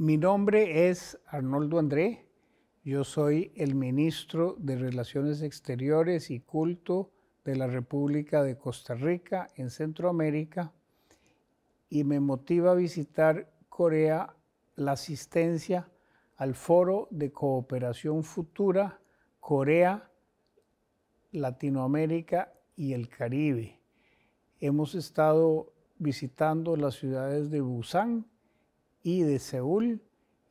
Mi nombre es Arnoldo André, yo soy el ministro de Relaciones Exteriores y Culto de la República de Costa Rica en Centroamérica y me motiva a visitar Corea la asistencia al Foro de Cooperación Futura Corea, Latinoamérica y el Caribe. Hemos estado visitando las ciudades de Busan, y de Seúl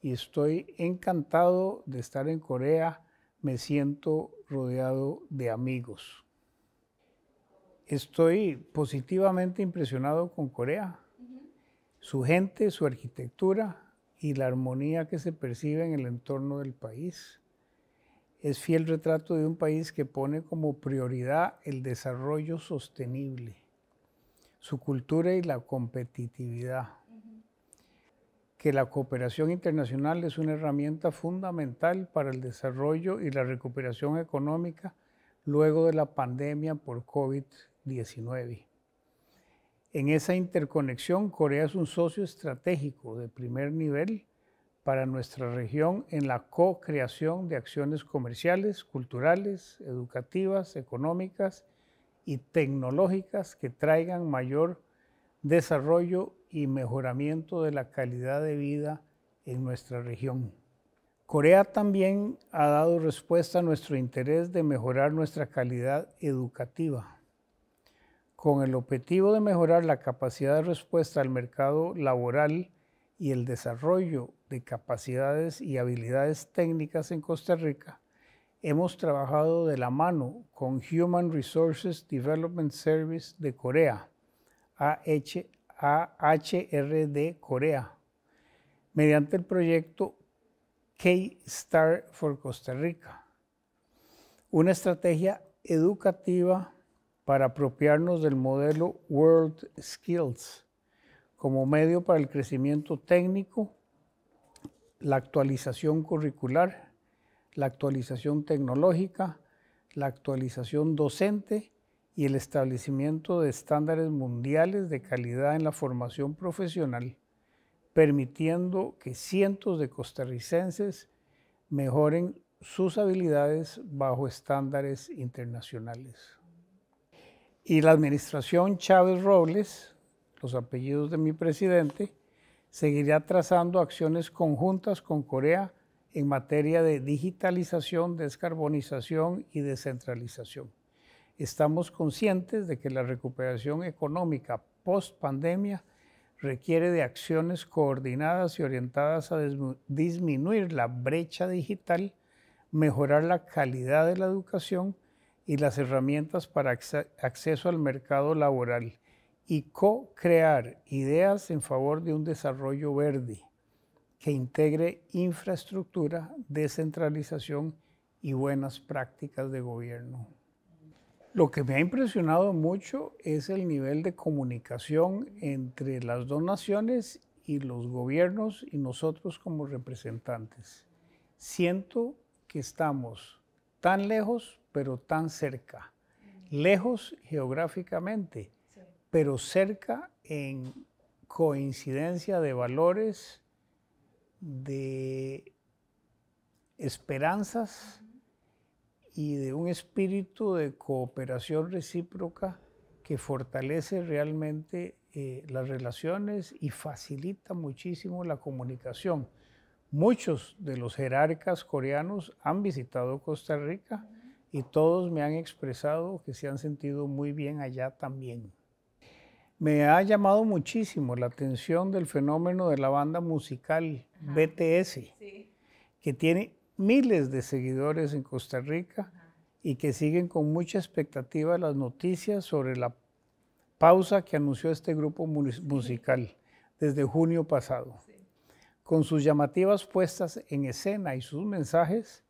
y estoy encantado de estar en Corea. Me siento rodeado de amigos. Estoy positivamente impresionado con Corea, su gente, su arquitectura y la armonía que se percibe en el entorno del país. Es fiel retrato de un país que pone como prioridad el desarrollo sostenible, su cultura y la competitividad la cooperación internacional es una herramienta fundamental para el desarrollo y la recuperación económica luego de la pandemia por COVID-19. En esa interconexión, Corea es un socio estratégico de primer nivel para nuestra región en la co-creación de acciones comerciales, culturales, educativas, económicas y tecnológicas que traigan mayor desarrollo y mejoramiento de la calidad de vida en nuestra región. Corea también ha dado respuesta a nuestro interés de mejorar nuestra calidad educativa, con el objetivo de mejorar la capacidad de respuesta al mercado laboral y el desarrollo de capacidades y habilidades técnicas en Costa Rica. Hemos trabajado de la mano con Human Resources Development Service de Corea AHR de Corea, mediante el proyecto K-Star for Costa Rica, una estrategia educativa para apropiarnos del modelo World Skills como medio para el crecimiento técnico, la actualización curricular, la actualización tecnológica, la actualización docente y el establecimiento de estándares mundiales de calidad en la formación profesional, permitiendo que cientos de costarricenses mejoren sus habilidades bajo estándares internacionales. Y la administración Chávez Robles, los apellidos de mi presidente, seguirá trazando acciones conjuntas con Corea en materia de digitalización, descarbonización y descentralización estamos conscientes de que la recuperación económica post pandemia requiere de acciones coordinadas y orientadas a disminuir la brecha digital, mejorar la calidad de la educación y las herramientas para acceso al mercado laboral y co-crear ideas en favor de un desarrollo verde que integre infraestructura, descentralización y buenas prácticas de gobierno. Lo que me ha impresionado mucho es el nivel de comunicación entre las dos naciones y los gobiernos y nosotros como representantes. Siento que estamos tan lejos, pero tan cerca. Lejos geográficamente, pero cerca en coincidencia de valores, de esperanzas y de un espíritu de cooperación recíproca que fortalece realmente eh, las relaciones y facilita muchísimo la comunicación. Muchos de los jerarcas coreanos han visitado Costa Rica y todos me han expresado que se han sentido muy bien allá también. Me ha llamado muchísimo la atención del fenómeno de la banda musical BTS, que tiene miles de seguidores en Costa Rica y que siguen con mucha expectativa las noticias sobre la pausa que anunció este grupo musical desde junio pasado. Con sus llamativas puestas en escena y sus mensajes,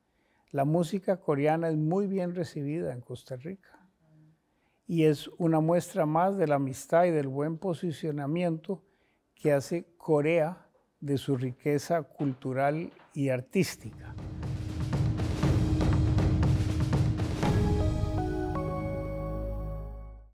la música coreana es muy bien recibida en Costa Rica y es una muestra más de la amistad y del buen posicionamiento que hace Corea de su riqueza cultural y artística.